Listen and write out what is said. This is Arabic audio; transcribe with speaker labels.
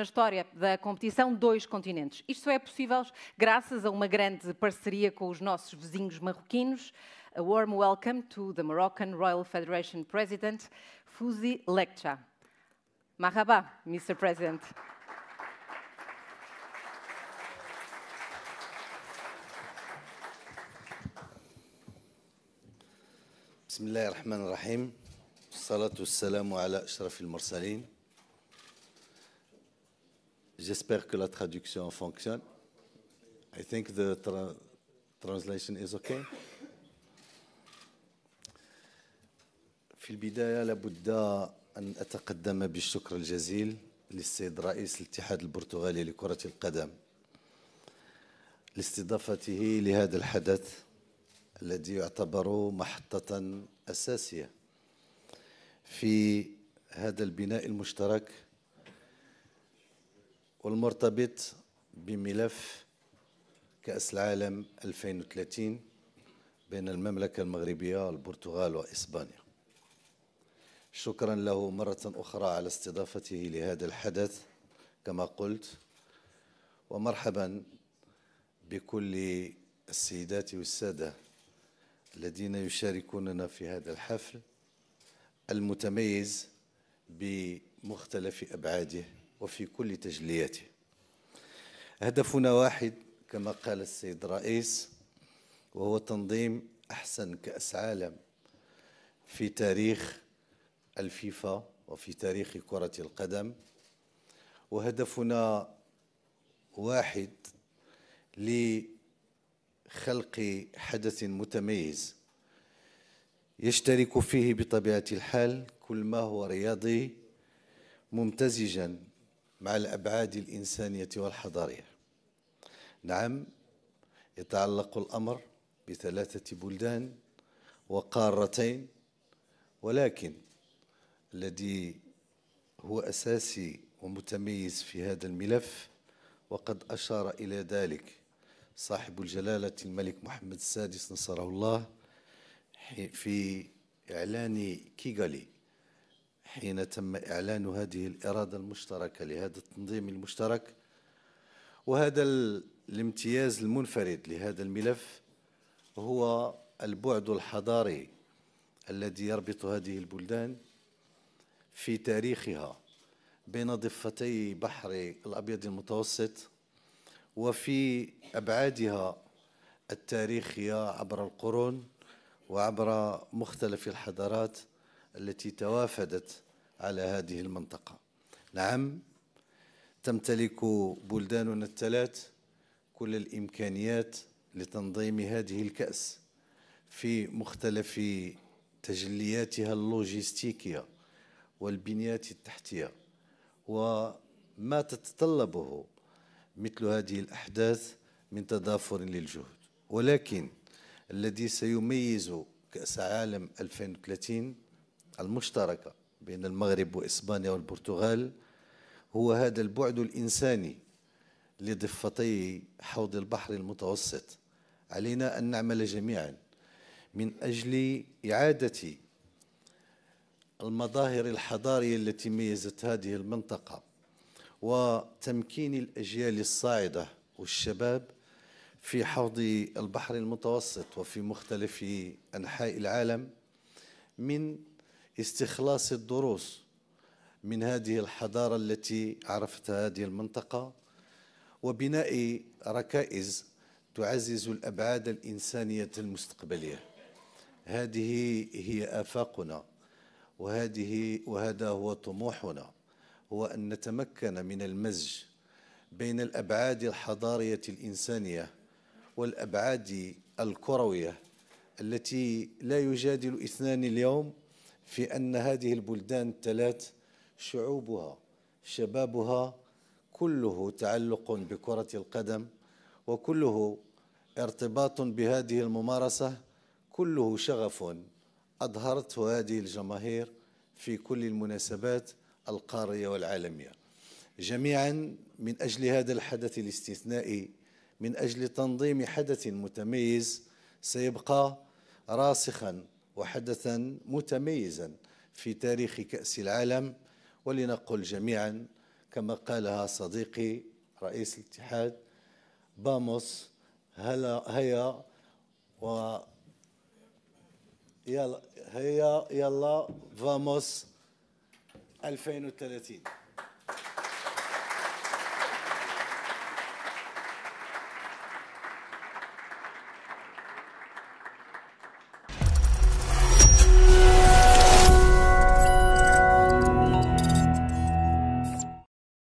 Speaker 1: na história da competição dois continentes. Isto é possível graças a uma grande parceria com os nossos vizinhos marroquinos. A warm welcome to the Moroccan Royal Federation President, Fuzi Lekcha. Marhaba, Mr. President. بسم الله الرحمن الرحيم والصلاة والسلام على أشرف المرسلين J'espère que la traduction fonctionne. I think the tra translation is okay. في البداية لابد أن أتقدم بالشكر الجزيل للسيد رئيس الاتحاد البرتغالي لكرة القدم لاستضافته لهذا الحدث الذي يعتبر محطة أساسية في هذا البناء المشترك والمرتبط بملف كأس العالم 2030 بين المملكة المغربية البرتغال وإسبانيا شكرا له مرة أخرى على استضافته لهذا الحدث كما قلت ومرحبا بكل السيدات والسادة الذين يشاركوننا في هذا الحفل المتميز بمختلف أبعاده وفي كل تجلياته هدفنا واحد كما قال السيد الرئيس وهو تنظيم أحسن كأس عالم في تاريخ الفيفا وفي تاريخ كرة القدم وهدفنا واحد لخلق حدث متميز يشترك فيه بطبيعة الحال كل ما هو رياضي ممتزجا مع الأبعاد الإنسانية والحضارية نعم يتعلق الأمر بثلاثة بلدان وقارتين ولكن الذي هو أساسي ومتميز في هذا الملف وقد أشار إلى ذلك صاحب الجلالة الملك محمد السادس نصره الله في إعلان كيغالي حين تم إعلان هذه الإرادة المشتركة لهذا التنظيم المشترك وهذا الامتياز المنفرد لهذا الملف هو البعد الحضاري الذي يربط هذه البلدان في تاريخها بين ضفتي بحر الأبيض المتوسط وفي أبعادها التاريخية عبر القرون وعبر مختلف الحضارات التي توافدت على هذه المنطقة نعم تمتلك بلداننا الثلاث كل الإمكانيات لتنظيم هذه الكأس في مختلف تجلياتها اللوجستيكية والبنيات التحتية وما تتطلبه مثل هذه الأحداث من تضافر للجهد ولكن الذي سيميز كأس عالم 2030 المشتركة بين المغرب وإسبانيا والبرتغال هو هذا البعد الإنساني لضفتي حوض البحر المتوسط علينا أن نعمل جميعا من أجل إعادة المظاهر الحضارية التي ميزت هذه المنطقة وتمكين الأجيال الصاعدة والشباب في حوض البحر المتوسط وفي مختلف أنحاء العالم من استخلاص الدروس من هذه الحضارة التي عرفتها هذه المنطقة وبناء ركائز تعزز الأبعاد الإنسانية المستقبلية هذه هي آفاقنا وهذه وهذا هو طموحنا هو أن نتمكن من المزج بين الأبعاد الحضارية الإنسانية والأبعاد الكروية التي لا يجادل اثنان اليوم في أن هذه البلدان الثلاث شعوبها شبابها كله تعلق بكرة القدم وكله ارتباط بهذه الممارسة كله شغف أظهرته هذه الجماهير في كل المناسبات القارية والعالمية جميعا من أجل هذا الحدث الاستثنائي من أجل تنظيم حدث متميز سيبقى راسخا وحدثا متميزا في تاريخ كأس العالم ولنقل جميعا كما قالها صديقي رئيس الاتحاد باموس هلا هيا و يلا هيا يلا فاموس 2030